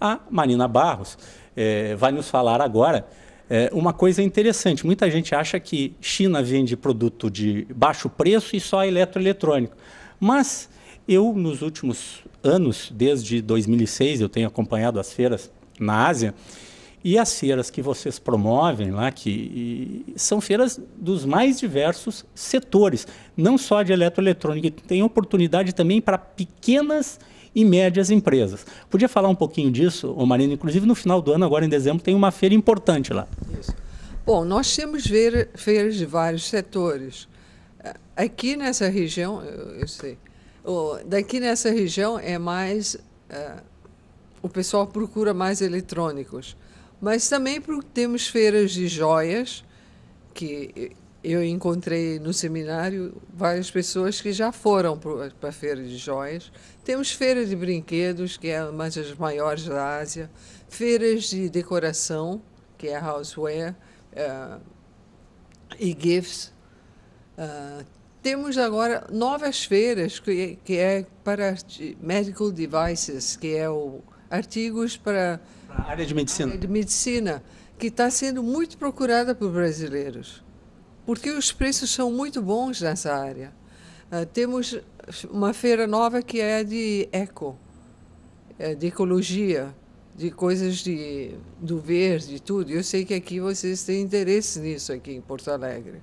A Marina Barros é, vai nos falar agora é, uma coisa interessante. Muita gente acha que China vende produto de baixo preço e só eletroeletrônico. Mas eu, nos últimos anos, desde 2006, eu tenho acompanhado as feiras na Ásia, e as feiras que vocês promovem lá, que são feiras dos mais diversos setores, não só de eletroeletrônica, tem oportunidade também para pequenas empresas e médias empresas. Podia falar um pouquinho disso, Marina? Inclusive, no final do ano, agora em dezembro, tem uma feira importante lá. Isso. Bom, nós temos feiras de vários setores. Aqui nessa região, eu, sei, daqui nessa região é mais. É, o pessoal procura mais eletrônicos. Mas também temos feiras de joias, que eu encontrei no seminário várias pessoas que já foram para a feira de joias. Temos feira de brinquedos, que é uma das maiores da Ásia, feiras de decoração, que é houseware, uh, e gifts. Uh, temos agora novas feiras, que, que é para medical devices, que é o artigos para, para a área de medicina. Área de medicina que está sendo muito procurada por brasileiros porque os preços são muito bons nessa área. Uh, temos uma feira nova que é de eco, é de ecologia, de coisas de, do verde, tudo. Eu sei que aqui vocês têm interesse nisso aqui em Porto Alegre.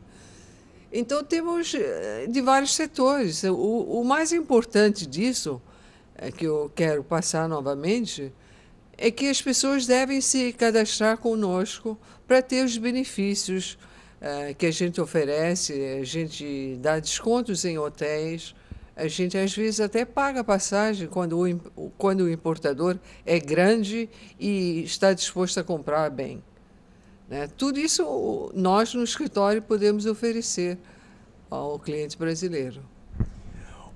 Então temos eh, de vários setores. O, o mais importante disso, é que eu quero passar novamente, é que as pessoas devem se cadastrar conosco para ter os benefícios é, que a gente oferece, a gente dá descontos em hotéis, a gente às vezes até paga passagem quando o, quando o importador é grande e está disposto a comprar bem. Né? Tudo isso nós no escritório podemos oferecer ao cliente brasileiro.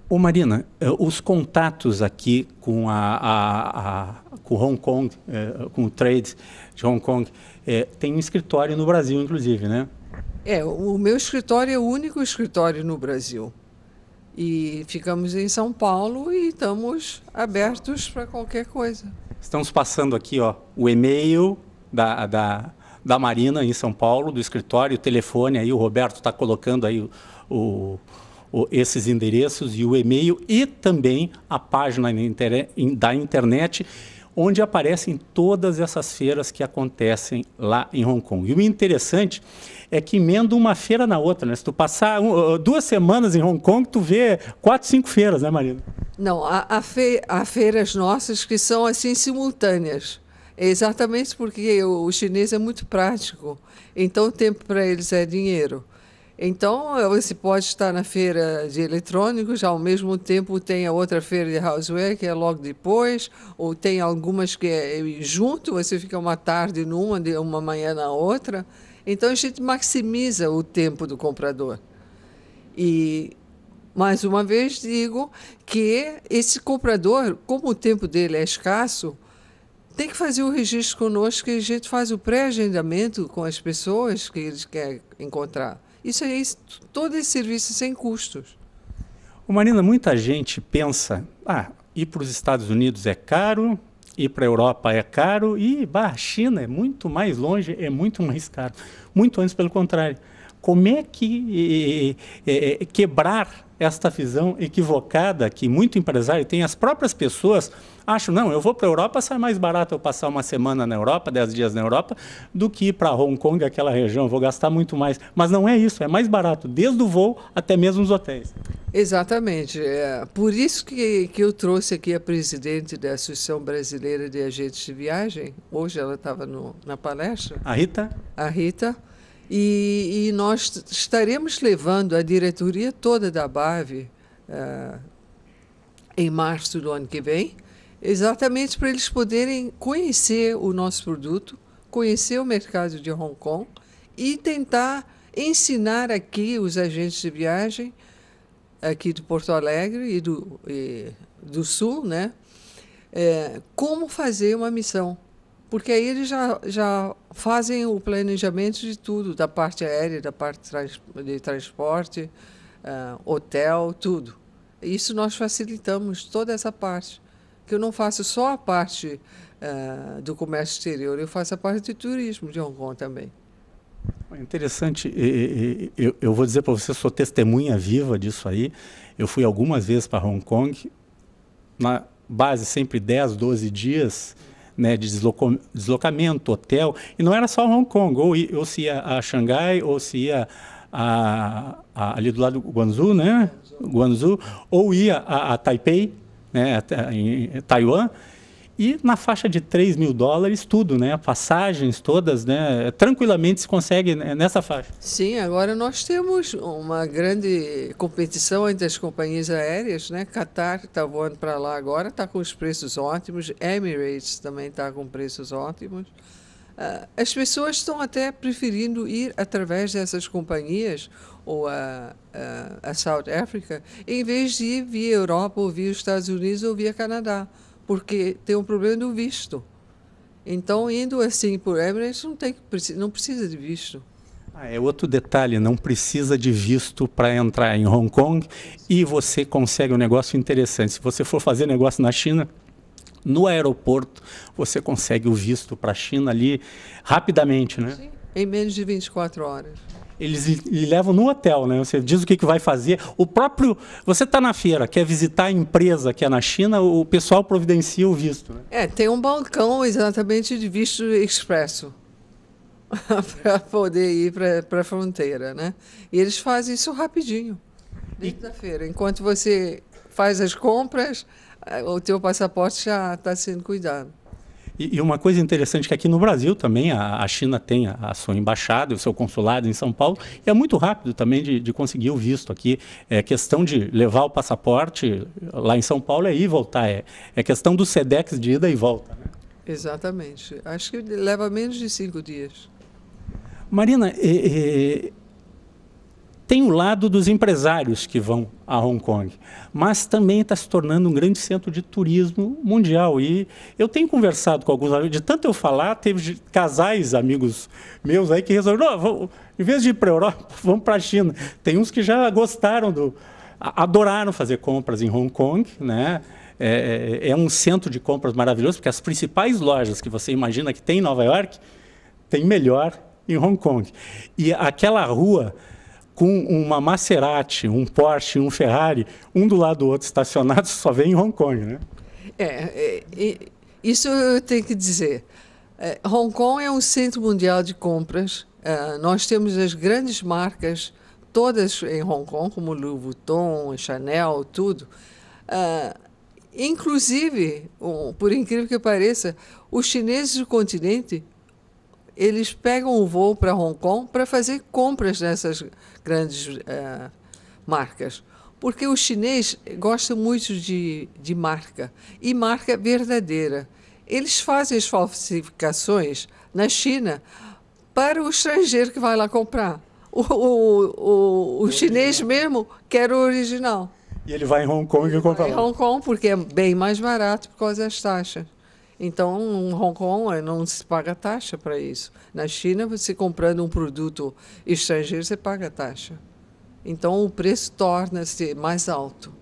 Ô Marina, é, os contatos aqui com, a, a, a com Hong Kong, é, com o trade de Hong Kong, é, tem um escritório no Brasil, inclusive, né? É, o meu escritório é o único escritório no Brasil. E ficamos em São Paulo e estamos abertos para qualquer coisa. Estamos passando aqui ó, o e-mail da, da, da Marina em São Paulo, do escritório, o telefone aí, o Roberto está colocando aí o, o, o, esses endereços e o e-mail e também a página da internet onde aparecem todas essas feiras que acontecem lá em Hong Kong. E o interessante é que emenda uma feira na outra, né? Se tu passar um, uh, duas semanas em Hong Kong, tu vê quatro, cinco feiras, né, Marina? Não, há, há, fe, há feiras nossas que são assim simultâneas. É exatamente porque o chinês é muito prático. Então, o tempo para eles é dinheiro. Então, você pode estar na feira de eletrônicos, ao mesmo tempo tem a outra feira de houseware, que é logo depois, ou tem algumas que é, é junto, você fica uma tarde numa, uma manhã na outra. Então, a gente maximiza o tempo do comprador. E mais uma vez digo que esse comprador, como o tempo dele é escasso, tem que fazer o registro conosco e a gente faz o pré-agendamento com as pessoas que eles querem encontrar. Isso é isso, todo esse serviço sem custos. O Marina, muita gente pensa, ah, ir para os Estados Unidos é caro, ir para a Europa é caro e bah, a China é muito mais longe, é muito mais caro. Muito antes, pelo contrário. Como é que é, é, quebrar esta visão equivocada que muito empresário tem, as próprias pessoas acham, não, eu vou para a Europa, sai mais barato eu passar uma semana na Europa, dez dias na Europa, do que ir para Hong Kong, aquela região, vou gastar muito mais. Mas não é isso, é mais barato, desde o voo até mesmo os hotéis. Exatamente. É, por isso que, que eu trouxe aqui a presidente da Associação Brasileira de Agentes de Viagem, hoje ela estava na palestra. A Rita? A Rita e, e nós estaremos levando a diretoria toda da BAVE uh, eh, em março do ano que vem, exatamente para eles poderem conhecer o nosso produto, conhecer o mercado de Hong Kong e tentar ensinar aqui os agentes de viagem aqui de Porto Alegre e do, e do Sul, né? É, como fazer uma missão porque aí eles já, já fazem o planejamento de tudo, da parte aérea, da parte de transporte, uh, hotel, tudo. Isso nós facilitamos toda essa parte, que eu não faço só a parte uh, do comércio exterior, eu faço a parte de turismo de Hong Kong também. É interessante, eu vou dizer para você, sou testemunha viva disso aí. Eu fui algumas vezes para Hong Kong, na base sempre 10, 12 dias, né, de deslocamento, hotel. E não era só Hong Kong, ou, ou se ia a Xangai, ou se ia a, a, ali do lado do Guangzhou, né? Guangzhou, ou ia a, a Taipei, né? A, em Taiwan. E na faixa de 3 mil dólares, tudo, né? Passagens todas, né? Tranquilamente se consegue né, nessa faixa. Sim, agora nós temos uma grande competição entre as companhias aéreas, né? Qatar está voando para lá agora, está com os preços ótimos. Emirates também está com preços ótimos. Ah, as pessoas estão até preferindo ir através dessas companhias ou a, a, a South Africa, em vez de ir via Europa, ou via Estados Unidos, ou via Canadá porque tem um problema do visto. Então, indo assim por Emirates, não, tem, não precisa de visto. Ah, é outro detalhe, não precisa de visto para entrar em Hong Kong e você consegue um negócio interessante. Se você for fazer negócio na China, no aeroporto, você consegue o visto para a China ali rapidamente, né? Sim, em menos de 24 horas eles lhe levam no hotel, né? Você diz o que, que vai fazer. O próprio. Você está na feira, quer visitar a empresa que é na China, o pessoal providencia o visto. Né? É, tem um balcão exatamente de visto expresso para poder ir para a fronteira, né? E eles fazem isso rapidinho, dentro e... da feira. Enquanto você faz as compras, eh, o teu passaporte já está sendo cuidado. E, e, uma coisa interessante é que aqui no Brasil também a, a China tem a, a, sua embaixada, o seu consulado em São Paulo, e é muito rápido também de, de conseguir o visto aqui. É questão de levar o passaporte lá em São Paulo e é ir e voltar. É, é questão do SEDEX de ida e volta. Né? Exatamente. Acho que leva menos de cinco dias. Marina, tem o lado dos empresários que vão a Hong Kong, mas também está se tornando um grande centro de turismo mundial. E eu tenho conversado com alguns amigos, de tanto eu falar, teve casais, amigos meus aí, que resolveram: em vez de ir para a Europa, vamos para a China. Tem uns que já gostaram do. adoraram fazer compras em Hong Kong, né? É, é, é um centro de compras maravilhoso, porque as principais lojas que você imagina que tem em Nova York, tem melhor em Hong Kong. E aquela rua com uma Maserati, um Porsche, um Ferrari, um do lado do outro estacionado, só vem em Hong Kong, né? É, é isso eu tenho que dizer. É, Hong Kong é um centro mundial de compras. É, nós temos as grandes marcas todas em Hong Kong, como Louis Vuitton, Chanel, tudo. É, inclusive, um, por incrível que pareça, os chineses do continente eles pegam o voo para Hong Kong para fazer compras nessas grandes é, marcas. Porque o chinês gosta muito de, de marca, e marca verdadeira. Eles fazem as falsificações na China para o estrangeiro que vai lá comprar. O, o, o, o chinês mesmo quer o original. E ele vai em Hong Kong e compra lá. Em Hong Kong, porque é bem mais barato por causa das taxas. Então, em Hong Kong eh, não se paga taxa para isso. Na China, você comprando um produto estrangeiro, você paga taxa. Então, o preço torna-se mais alto.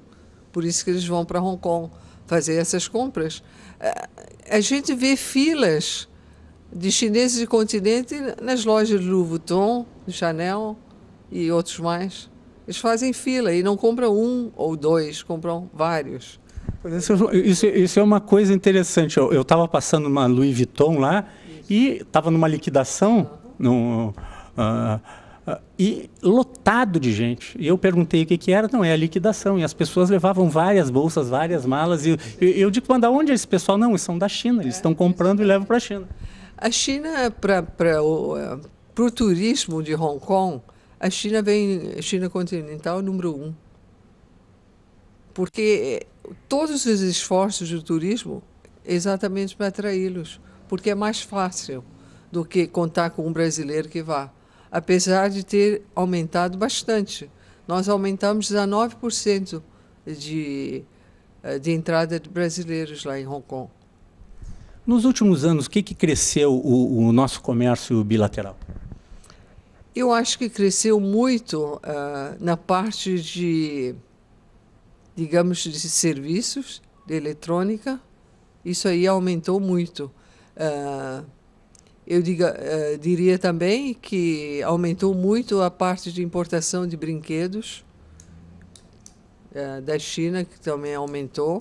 Por isso que eles vão para Hong Kong fazer essas compras. Eh, a gente vê filas de chineses de continente nas lojas Louis Vuitton, Chanel e outros mais. Eles fazem fila e não compram um ou dois, compram vários. Isso, isso, isso é uma coisa interessante. Eu estava passando uma Louis Vuitton lá isso. e estava numa liquidação. uh, Uh, e lotado de gente. E eu perguntei o que, que era, não, é a liquidação. E as pessoas levavam várias bolsas, várias malas. E eu, eu digo, mas da onde é esse pessoal? Não, eles são da China, eles estão comprando e levam para a China. A China, para o é, turismo de Hong Kong, a China vem, China continental, número um porque eh, todos os esforços do turismo é exatamente para atraí-los, porque é mais fácil do que contar com um brasileiro que vá, apesar de ter aumentado bastante. Nós aumentamos 19% de, eh, de entrada de brasileiros lá em Hong Kong. Nos últimos anos, o que, que cresceu o, o nosso comércio bilateral? Eu acho que cresceu muito uh, na parte de digamos, de serviços de eletrônica, isso aí aumentou muito. Uh, eu diga, uh, diria também que aumentou muito a parte de importação de brinquedos uh, da China, que também aumentou.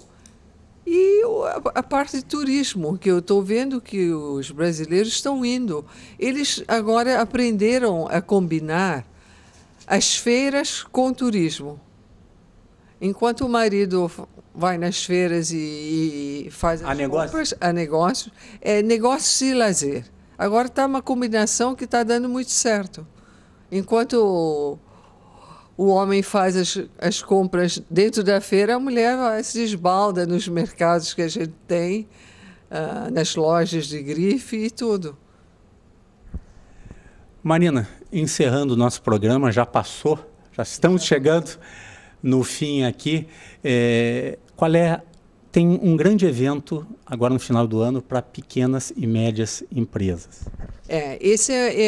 E a, a parte de turismo, que eu estou vendo que os brasileiros estão indo. Eles agora aprenderam a combinar as feiras com turismo. Enquanto o marido vai nas feiras e, e faz as a negócio? compras, a negócios, é negócios e lazer. Agora está uma combinação que está dando muito certo. Enquanto o, o homem faz as, as compras dentro da feira, a mulher vai, se esbalda nos mercados que a gente tem, uh, nas lojas de grife e tudo. Marina, encerrando o nosso programa, já passou, já estamos chegando no fim aqui, é, qual é tem um grande evento agora no final do ano para pequenas e médias empresas. É, esse é,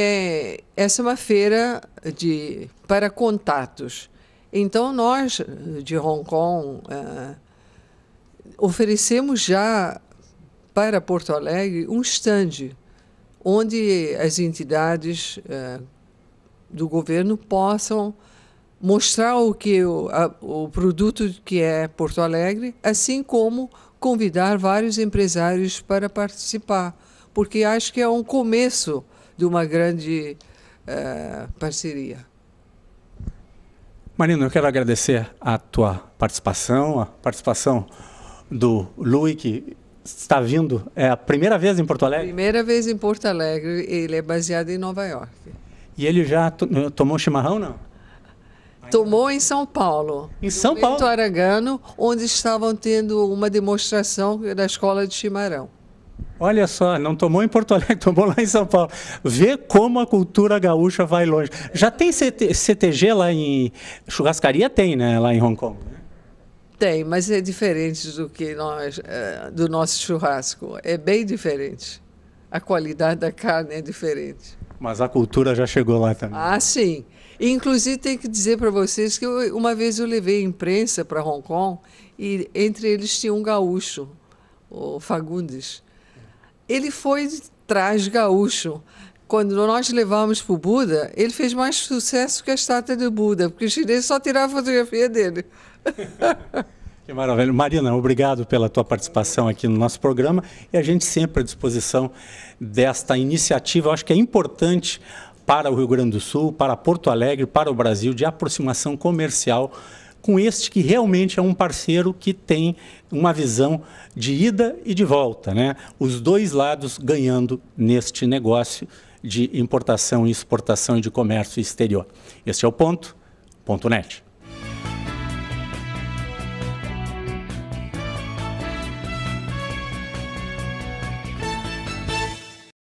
é, essa é uma feira de, para contatos. Então, nós de Hong Kong é, oferecemos já para Porto Alegre um stand onde as entidades é, do governo possam mostrar o que o, a, o produto que é Porto Alegre, assim como convidar vários empresários para participar, porque acho que é um começo de uma grande uh, parceria. Marino, eu quero agradecer a tua participação, a participação do Luiz que está vindo, é a primeira vez em Porto Alegre? Primeira vez em Porto Alegre, ele é baseado em Nova York. E ele já eh, tomou chimarrão, não? tomou em São Paulo. Em São Paulo? Aragano, onde estavam tendo uma demonstração da escola de chimarrão. Olha só, não tomou em Porto Alegre, tomou lá em São Paulo. Vê como a cultura gaúcha vai longe. Já tem CTG lá em. Churrascaria tem, né? Lá em Hong Kong. Né? Tem, mas é diferente do que nós, eh, do nosso churrasco. É bem diferente. A qualidade da carne é diferente. Mas a cultura já chegou lá também. Ah, sim inclusive, tem que dizer para vocês que eu, uma vez eu levei imprensa para Hong Kong e entre eles tinha um gaúcho, o Fagundes. Ele foi de trás gaúcho. Quando nós levamos para o Buda, ele fez mais sucesso que a estátua do Buda, porque os chineses só tiraram a fotografia dele. Que maravilha. Marina, obrigado pela tua participação aqui no nosso programa e a gente sempre à disposição desta iniciativa. Eu acho que é importante para o Rio Grande do Sul, para Porto Alegre, para o Brasil, de aproximação comercial com este que realmente é um parceiro que tem uma visão de ida e de volta, né? Os dois lados ganhando neste negócio de importação e exportação e de comércio exterior. Este é o ponto. Ponto net.